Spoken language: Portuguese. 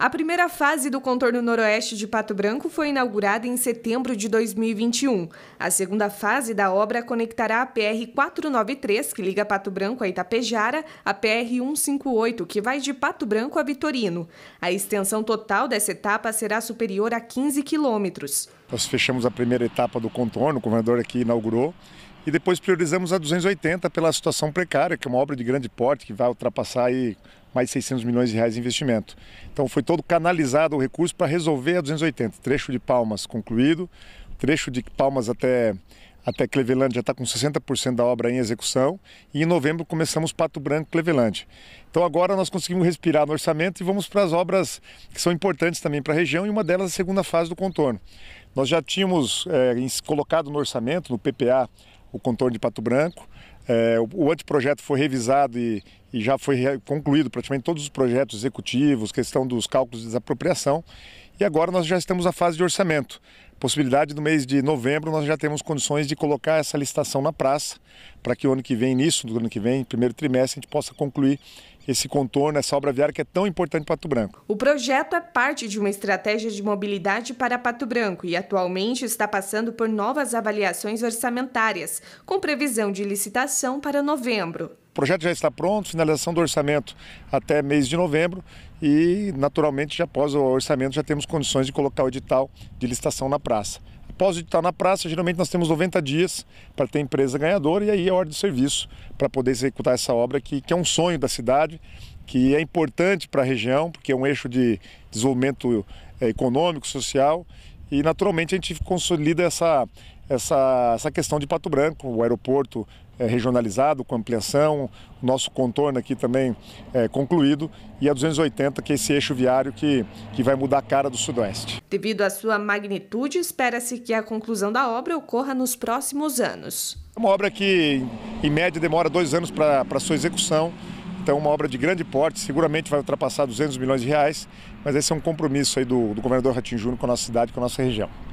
A primeira fase do contorno noroeste de Pato Branco foi inaugurada em setembro de 2021. A segunda fase da obra conectará a PR 493, que liga Pato Branco a Itapejara, à PR 158, que vai de Pato Branco a Vitorino. A extensão total dessa etapa será superior a 15 quilômetros. Nós fechamos a primeira etapa do contorno, o governador aqui inaugurou, e depois priorizamos a 280 pela situação precária, que é uma obra de grande porte que vai ultrapassar aí mais de 600 milhões de reais de investimento. Então foi todo canalizado o recurso para resolver a 280. Trecho de Palmas concluído, trecho de Palmas até até Cleveland já está com 60% da obra em execução e em novembro começamos Pato Branco Cleveland. Então agora nós conseguimos respirar no orçamento e vamos para as obras que são importantes também para a região e uma delas é a segunda fase do contorno. Nós já tínhamos é, colocado no orçamento, no PPA, o contorno de Pato Branco, é, o anteprojeto foi revisado e, e já foi concluído praticamente todos os projetos executivos, questão dos cálculos de desapropriação. E agora nós já estamos na fase de orçamento. Possibilidade do mês de novembro nós já temos condições de colocar essa licitação na praça, para que o ano que vem, início do ano que vem, primeiro trimestre, a gente possa concluir esse contorno, essa obra viária que é tão importante para Pato Branco. O projeto é parte de uma estratégia de mobilidade para Pato Branco e atualmente está passando por novas avaliações orçamentárias, com previsão de licitação para novembro. O projeto já está pronto, finalização do orçamento até mês de novembro e, naturalmente, já após o orçamento, já temos condições de colocar o edital de licitação na praça de estar tá na praça, geralmente nós temos 90 dias para ter empresa ganhadora e aí é hora de serviço para poder executar essa obra que, que é um sonho da cidade, que é importante para a região, porque é um eixo de desenvolvimento eh, econômico, social e naturalmente a gente consolida essa, essa, essa questão de Pato Branco, o aeroporto eh, regionalizado, com ampliação, nosso contorno aqui também é, concluído, e a 280, que é esse eixo viário que, que vai mudar a cara do Sudoeste. Devido à sua magnitude, espera-se que a conclusão da obra ocorra nos próximos anos. É uma obra que, em média, demora dois anos para sua execução. Então, uma obra de grande porte, seguramente vai ultrapassar 200 milhões de reais, mas esse é um compromisso aí do, do governador Ratinho Júnior com a nossa cidade, com a nossa região.